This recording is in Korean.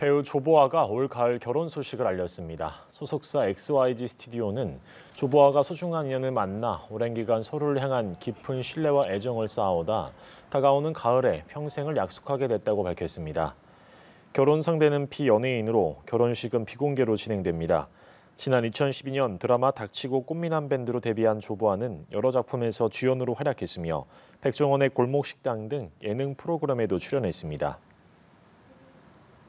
배우 조보아가 올 가을 결혼 소식을 알렸습니다. 소속사 XYG 스튜디오는 조보아가 소중한 인연을 만나 오랜 기간 서로를 향한 깊은 신뢰와 애정을 쌓아오다 다가오는 가을에 평생을 약속하게 됐다고 밝혔습니다. 결혼 상대는 비연예인으로 결혼식은 비공개로 진행됩니다. 지난 2012년 드라마 닥치고 꽃미남 밴드로 데뷔한 조보아는 여러 작품에서 주연으로 활약했으며 백종원의 골목식당 등 예능 프로그램에도 출연했습니다.